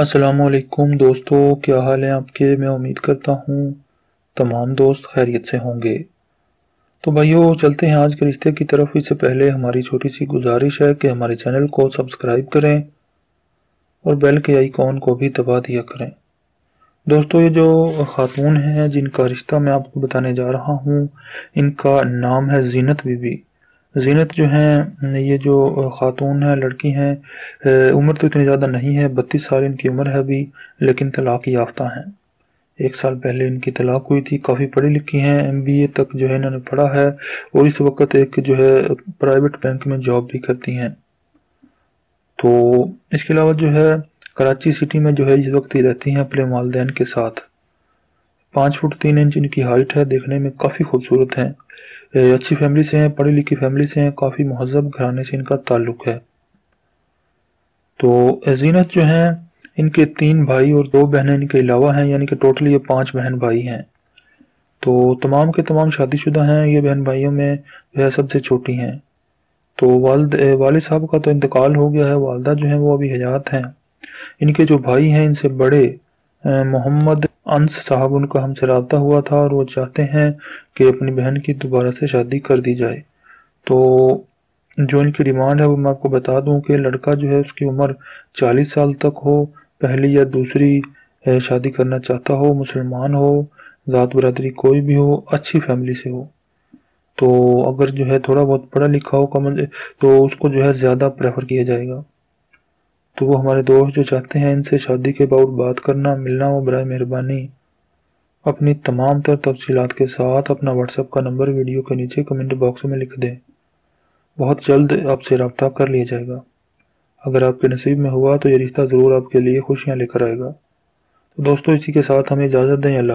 असलकुम दोस्तों क्या हाल है आपके मैं उम्मीद करता हूँ तमाम दोस्त खैरियत से होंगे तो भाइयों चलते हैं आज के रिश्ते की तरफ इससे पहले हमारी छोटी सी गुजारिश है कि हमारे चैनल को सब्सक्राइब करें और बेल के आइकॉन को भी दबा दिया करें दोस्तों ये जो ख़ातून हैं जिनका रिश्ता मैं आपको बताने जा रहा हूँ इनका नाम है जीनत बीबी जीनत जो है ये जो ख़ातून है लड़की हैं उम्र तो इतनी ज़्यादा नहीं है बत्तीस साल इनकी उम्र है अभी लेकिन तलाक़ याफ्ता हैं एक साल पहले इनकी तलाक हुई थी काफ़ी पढ़ी लिखी हैं एम बी ए तक जो है इन्होंने पढ़ा है और इस वक्त एक जो है प्राइवेट बैंक में जॉब भी करती हैं तो इसके अलावा जो है कराची सिटी में जो है इस वक्त ही रहती हैं अपने वालदेन के साथ पाँच फुट तीन इंच इनकी हाइट है देखने में काफ़ी खूबसूरत हैं अच्छी फैमिली से हैं पढ़ी लिखी फैमिली से हैं काफ़ी महजब घराने से इनका ताल्लुक है तो जीनत जो हैं इनके तीन भाई और दो बहनें इनके अलावा हैं यानी कि टोटल ये पाँच बहन भाई हैं तो तमाम के तमाम शादीशुदा हैं ये बहन भाइयों में वह सबसे छोटी हैं तो वालद वाल साहब का तो इंतकाल हो गया है वालदा जो हैं वो अभी हयात हैं इनके जो भाई हैं इनसे बड़े मोहम्मद अंश साहब उनका हमसे रबता हुआ था और वो चाहते हैं कि अपनी बहन की दोबारा से शादी कर दी जाए तो जो इनकी डिमांड है वो मैं आपको बता दूं कि लड़का जो है उसकी उम्र 40 साल तक हो पहली या दूसरी शादी करना चाहता हो मुसलमान हो ज़ात बरदरी कोई भी हो अच्छी फैमिली से हो तो अगर जो है थोड़ा बहुत पढ़ा लिखा हो कम तो उसको जो है ज़्यादा प्रेफर किया जाएगा तो वो हमारे दोस्त जो चाहते हैं इनसे शादी के बाउट बात करना मिलना वो बर मेहरबानी अपनी तमाम तर तफसीत के साथ अपना व्हाट्सअप का नंबर वीडियो के नीचे कमेंट बॉक्स में लिख दें बहुत जल्द आपसे रबता कर लिया जाएगा अगर आपके नसीब में हुआ तो ये रिश्ता ज़रूर आपके लिए खुशियाँ लेकर आएगा तो दोस्तों इसी के साथ हमें इजाज़त दें अल्लाह